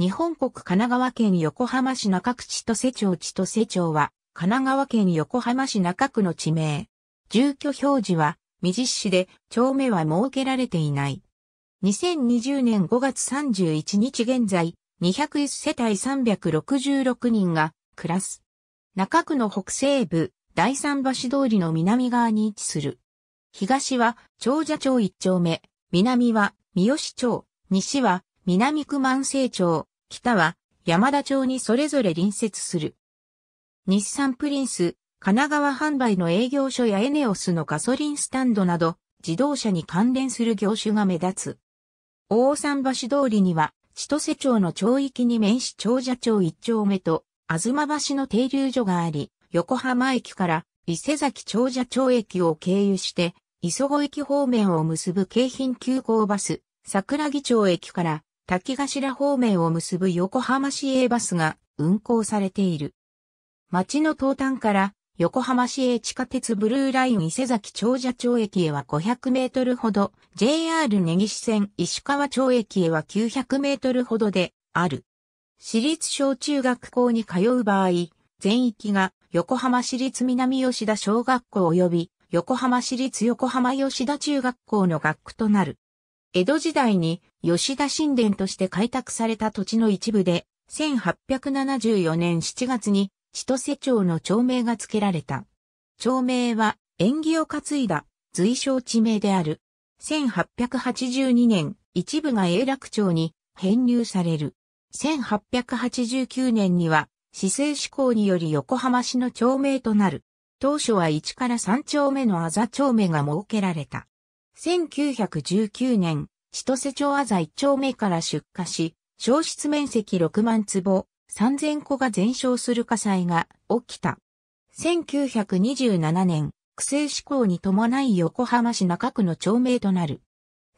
日本国神奈川県横浜市中区千歳町千歳町は、神奈川県横浜市中区の地名。住居表示は、未実施で、町名は設けられていない。2020年5月31日現在、201世帯366人が暮らす。中区の北西部、第三橋通りの南側に位置する。東は長者町1丁目、南は三好町、西は南区万世町、北は山田町にそれぞれ隣接する。日産プリンス、神奈川販売の営業所やエネオスのガソリンスタンドなど、自動車に関連する業種が目立つ。大桟橋通りには、千歳町の町域に面し長者町一丁目と、東橋の停留所があり、横浜駅から伊勢崎長者町駅を経由して、磯子駅方面を結ぶ京浜急行バス、桜木町駅から滝頭方面を結ぶ横浜市営バスが運行されている。町の東端から横浜市営地下鉄ブルーライン伊勢崎長者町駅へは500メートルほど、JR 根岸線石川町駅へは900メートルほどである。私立小中学校に通う場合、全域が横浜市立南吉田小学校及び横浜市立横浜吉田中学校の学区となる。江戸時代に吉田神殿として開拓された土地の一部で、1874年7月に千歳町の町名が付けられた。町名は縁起を担いだ随称地名である。1882年、一部が永楽町に編入される。1889年には、市政施行により横浜市の町名となる。当初は1から3丁目のあざ町名が設けられた。1919年、千歳町あざ1丁目から出火し、消失面積6万坪、3000戸が全焼する火災が起きた。1927年、区政施行に伴い横浜市中区の町名となる。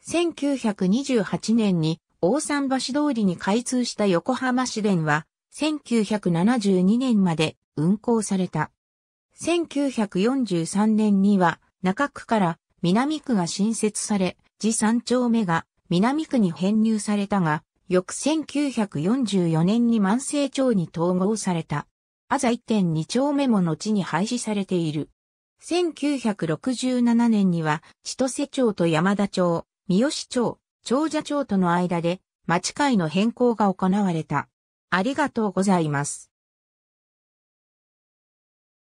1928年に大桟橋通りに開通した横浜市電は、1972年まで運行された。1943年には中区から南区が新設され、次三丁目が南区に編入されたが、翌1944年に万世町に統合された。あざ1.2丁目も後に廃止されている。1967年には、千歳町と山田町、三好町、長者町との間で、町会の変更が行われた。ありがとうございます。